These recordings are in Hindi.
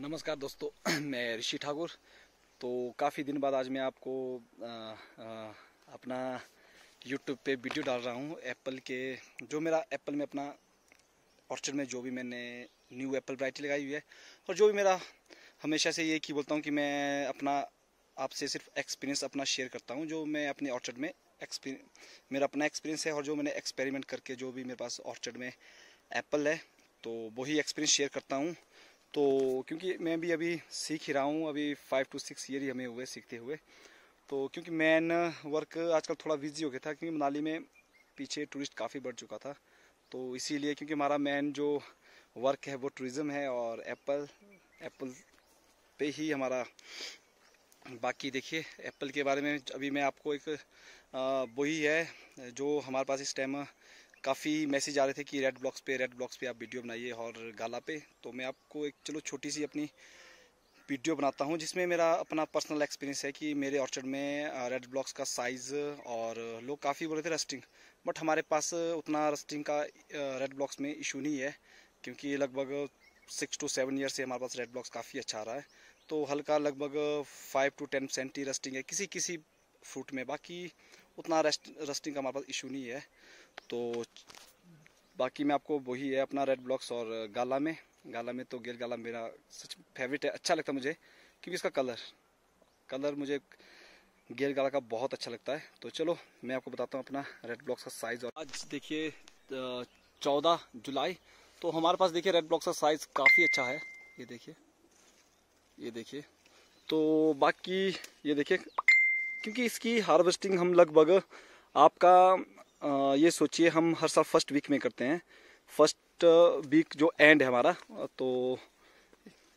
नमस्कार दोस्तों मैं ऋषि ठाकुर तो काफ़ी दिन बाद आज मैं आपको आ, आ, अपना यूट्यूब पे वीडियो डाल रहा हूँ एप्पल के जो मेरा एप्पल में अपना ऑर्चर में जो भी मैंने न्यू एप्पल वराइटी लगाई हुई है और जो भी मेरा हमेशा से ये कि बोलता हूँ कि मैं अपना आपसे सिर्फ एक्सपीरियंस अपना शेयर करता हूँ जो मैं अपने ऑर्चर्ड में मेरा अपना एक्सपीरियंस है और जो मैंने एक्सपेरिमेंट करके जो भी मेरे पास ऑर्चर्ड में एप्पल है तो वही एक्सपीरियंस शेयर करता हूँ तो क्योंकि मैं भी अभी सीख ही रहा हूँ अभी फाइव टू सिक्स ईयर ही हमें हुए सीखते हुए तो क्योंकि मैन वर्क आजकल थोड़ा बिजी हो गया था क्योंकि मनाली में पीछे टूरिस्ट काफ़ी बढ़ चुका था तो इसीलिए क्योंकि हमारा मैन जो वर्क है वो टूरिज़्म है और एप्पल एप्पल पे ही हमारा बाकी देखिए एप्पल के बारे में अभी मैं आपको एक वही है जो हमारे पास इस टाइम काफ़ी मैसेज आ रहे थे कि रेड ब्लॉक्स पे रेड ब्लॉक्स पे आप वीडियो बनाइए और गाला पे तो मैं आपको एक चलो छोटी सी अपनी वीडियो बनाता हूँ जिसमें मेरा अपना पर्सनल एक्सपीरियंस है कि मेरे ऑर्चर्ड में रेड ब्लॉक्स का साइज़ और लोग काफ़ी बोल रहे थे रस्टिंग बट हमारे पास उतना रस्टिंग का रेड ब्लॉक्स में इशू नहीं है क्योंकि लगभग सिक्स टू सेवन ईयर से हमारे पास रेड ब्लॉक्स काफ़ी अच्छा आ रहा है तो हल्का लगभग फाइव टू टेन सेंटी ही रस्टिंग है किसी किसी फ्रूट में बाकी उतना रस्टिंग का हमारे पास इशू नहीं है तो बाकी मैं आपको वही है अपना रेड ब्लॉक्स और गाला में गाला में तो गेल गाला मेरा सच फेवरेट है अच्छा लगता मुझे क्योंकि इसका कलर कलर मुझे गेल गाला का बहुत अच्छा लगता है तो चलो मैं आपको बताता हूँ अपना रेड ब्लॉक्स का साइज़ और आज देखिए चौदह जुलाई तो हमारे पास देखिए रेड ब्लॉक्स का साइज़ काफ़ी अच्छा है ये देखिए ये देखिए तो बाकी ये देखिए क्योंकि इसकी हार्वेस्टिंग हम लगभग आपका ये सोचिए हम हर साल फर्स्ट वीक में करते हैं फर्स्ट वीक जो एंड है हमारा तो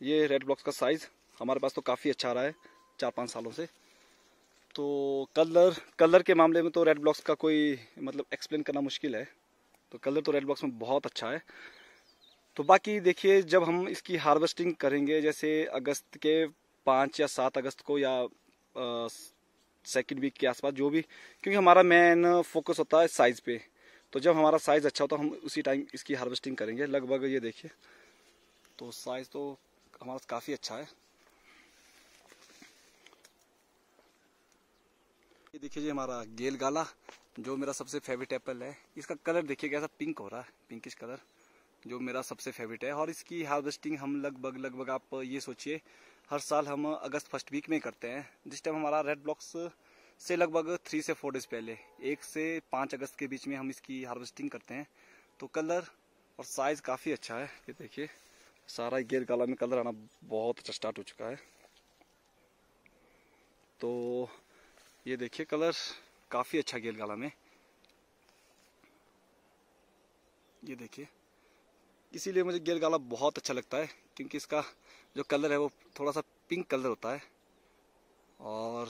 ये रेड ब्लॉक्स का साइज़ हमारे पास तो काफ़ी अच्छा रहा है चार पाँच सालों से तो कलर कलर के मामले में तो रेड ब्लॉक्स का कोई मतलब एक्सप्लेन करना मुश्किल है तो कलर तो रेड ब्लॉक्स में बहुत अच्छा है तो बाकी देखिए जब हम इसकी हार्वेस्टिंग करेंगे जैसे अगस्त के पाँच या सात अगस्त को या सेकंड वीक के आसपास जो भी क्योंकि हमारा मेन फोकस होता है साइज़ पे तो जब हमारा साइज़ अच्छा होता है हम उसी टाइम इसकी हार्वेस्टिंग करेंगे लगभग ये देखिए तो साइज़ तो हमारा काफ़ी अच्छा है ये देखिए जी हमारा गेल गाला जो मेरा सबसे फेवरेट एप्पल है इसका कलर देखिए कैसा पिंक हो रहा है पिंकिश कलर जो मेरा सबसे फेवरेट है और इसकी हार्वेस्टिंग हम लगभग लगभग आप ये सोचिए हर साल हम अगस्त फर्स्ट वीक में करते हैं जिस टाइम हमारा रेड ब्लॉक्स से लगभग थ्री से फोर डेज पहले एक से पाँच अगस्त के बीच में हम इसकी हार्वेस्टिंग करते हैं तो कलर और साइज़ काफ़ी अच्छा है ये देखिए सारा गेर काला में कलर आना बहुत अच्छा स्टार्ट हो चुका है तो ये देखिए कलर काफ़ी अच्छा गेर काला में ये देखिए इसीलिए मुझे गेर काला बहुत अच्छा लगता है क्योंकि इसका जो कलर है वो थोड़ा सा पिंक कलर होता है और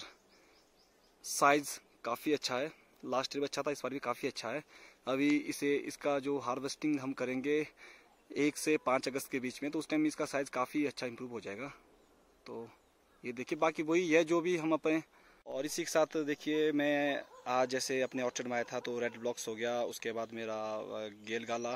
साइज़ काफ़ी अच्छा है लास्ट ईयर भी अच्छा था इस बार भी काफ़ी अच्छा है अभी इसे इसका जो हार्वेस्टिंग हम करेंगे एक से पाँच अगस्त के बीच में तो उस टाइम इसका साइज़ काफ़ी अच्छा इम्प्रूव हो जाएगा तो ये देखिए बाकी वही है जो भी हम अपने और इसी के साथ देखिए मैं आज जैसे अपने ऑर्चर्ड में आया था तो रेड ब्लॉक्स हो गया उसके बाद मेरा गेल गाला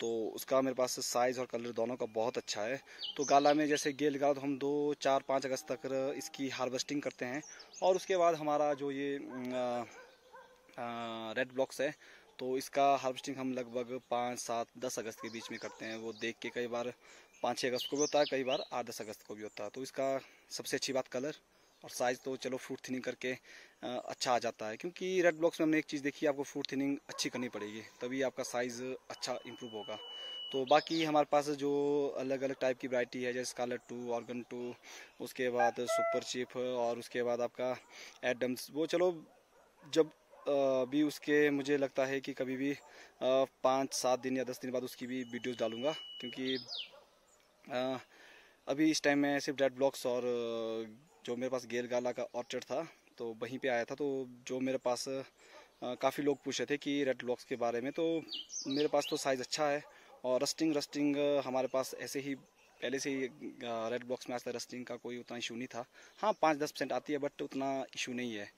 तो उसका मेरे पास साइज़ और कलर दोनों का बहुत अच्छा है तो गाला में जैसे गेल गाला तो हम दो चार पाँच अगस्त तक इसकी हार्वेस्टिंग करते हैं और उसके बाद हमारा जो ये आ, आ, रेड ब्लॉक्स है तो इसका हार्वेस्टिंग हम लगभग पाँच सात दस अगस्त के बीच में करते हैं वो देख के कई बार पाँच छः अगस्त को भी होता है कई बार आठ दस अगस्त को भी होता है तो इसका सबसे अच्छी बात कलर और साइज़ तो चलो फ्रूट थिनिंग करके अच्छा आ जाता है क्योंकि रेड ब्लॉक्स में हमने एक चीज़ देखी आपको फ्रूट थिनिंग अच्छी करनी पड़ेगी तभी आपका साइज़ अच्छा इम्प्रूव होगा तो बाकी हमारे पास जो अलग अलग टाइप की वैरायटी है जैसे स्कॉलर टू ऑर्गन टू उसके बाद सुपर चिप और उसके बाद आपका एडम्स वो चलो जब भी उसके मुझे लगता है कि कभी भी पाँच सात दिन या दस दिन बाद उसकी भी वीडियोज़ डालूँगा क्योंकि अभी इस टाइम में सिर्फ रेड ब्लॉक्स और जो मेरे पास गेल गाला का ऑर्चर्ड था तो वहीं पे आया था तो जो मेरे पास काफ़ी लोग पूछे थे कि रेड लॉक्स के बारे में तो मेरे पास तो साइज़ अच्छा है और रस्टिंग रस्टिंग हमारे पास ऐसे ही पहले से ही रेड बॉक्स में आज तक रस्टिंग का कोई उतना इशू नहीं था हाँ पाँच दस परसेंट आती है बट उतना इशू नहीं है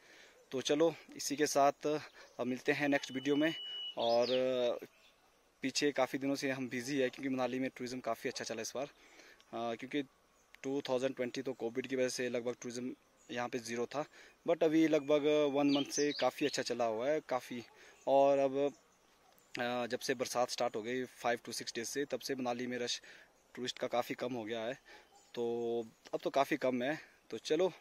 तो चलो इसी के साथ अब मिलते हैं नेक्स्ट वीडियो में और पीछे काफ़ी दिनों से हम बिज़ी है क्योंकि मनाली में टूरिज़्म काफ़ी अच्छा चला इस बार क्योंकि 2020 तो कोविड की वजह से लगभग टूरिज़्म यहाँ पे ज़ीरो था बट अभी लगभग वन uh, मंथ से काफ़ी अच्छा चला हुआ है काफ़ी और अब uh, जब से बरसात स्टार्ट हो गई फाइव टू सिक्स डेज से तब से मनाली में रश टूरिस्ट का काफ़ी कम हो गया है तो अब तो काफ़ी कम है तो चलो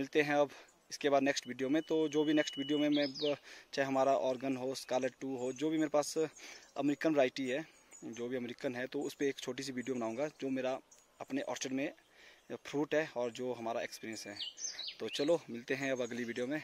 मिलते हैं अब इसके बाद नेक्स्ट वीडियो में तो जो भी नेक्स्ट वीडियो में मैं uh, चाहे हमारा ऑर्गन हो स्कालेट टू हो जो भी मेरे पास अमेरिकन वराइटी है जो भी अमेरिकन है तो उस पर एक छोटी सी वीडियो बनाऊँगा जो मेरा अपने ऑर्चर्ड में फ्रूट है और जो हमारा एक्सपीरियंस है तो चलो मिलते हैं अब अगली वीडियो में